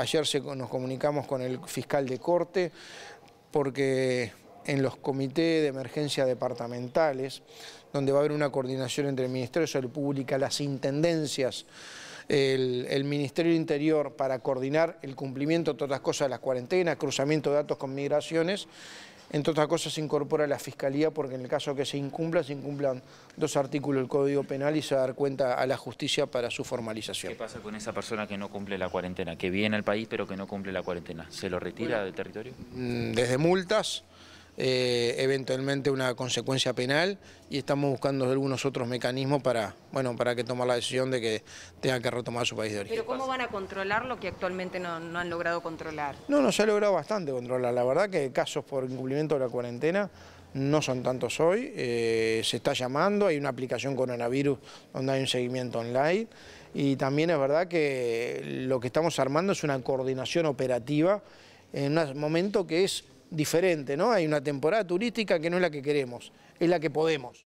Ayer nos comunicamos con el fiscal de corte porque en los comités de emergencia departamentales, donde va a haber una coordinación entre el Ministerio de Salud Pública, las intendencias, el, Ministerio Interior para coordinar el cumplimiento de todas las cosas de las cuarentenas, cruzamiento de datos con migraciones, entre otras cosas se incorpora la Fiscalía porque en el caso que se incumpla, se incumplan dos artículos del Código Penal y se va a dar cuenta a la justicia para su formalización. ¿Qué pasa con esa persona que no cumple la cuarentena, que viene al país pero que no cumple la cuarentena? ¿Se lo retira del territorio? Mm, desde multas eh, eventualmente una consecuencia penal y estamos buscando algunos otros mecanismos para, bueno, para que tome la decisión de que tenga que retomar su país de origen. ¿Pero cómo van a controlar lo que actualmente no, han logrado controlar? No, no, se ha logrado bastante controlar. La verdad que casos por incumplimiento de la cuarentena no son tantos hoy, eh, se está llamando, hay una aplicación coronavirus donde hay un seguimiento online y también es verdad que lo que estamos armando es una coordinación operativa en un momento que es diferente, ¿no? Hay una temporada turística que no es la que queremos, es la que podemos.